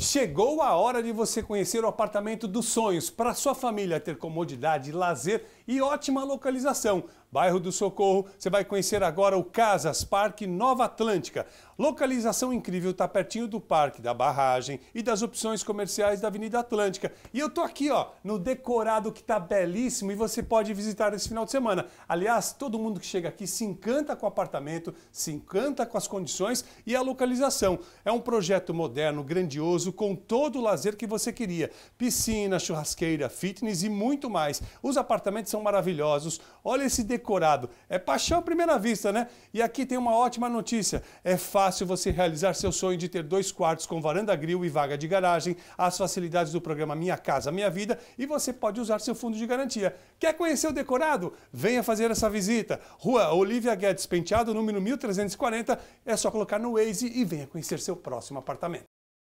Chegou a hora de você conhecer o apartamento dos sonhos para sua família ter comodidade, lazer e ótima localização. Bairro do Socorro, você vai conhecer agora o Casas Parque Nova Atlântica. Localização incrível, está pertinho do parque, da barragem e das opções comerciais da Avenida Atlântica. E eu tô aqui, ó, no decorado que tá belíssimo e você pode visitar esse final de semana. Aliás, todo mundo que chega aqui se encanta com o apartamento, se encanta com as condições e a localização. É um projeto moderno, grandioso, com todo o lazer que você queria. Piscina, churrasqueira, fitness e muito mais. Os apartamentos são maravilhosos. Olha esse decorado decorado. É paixão à primeira vista, né? E aqui tem uma ótima notícia. É fácil você realizar seu sonho de ter dois quartos com varanda grill e vaga de garagem, as facilidades do programa Minha Casa Minha Vida e você pode usar seu fundo de garantia. Quer conhecer o decorado? Venha fazer essa visita. Rua Olivia Guedes Penteado, número 1340. É só colocar no Waze e venha conhecer seu próximo apartamento.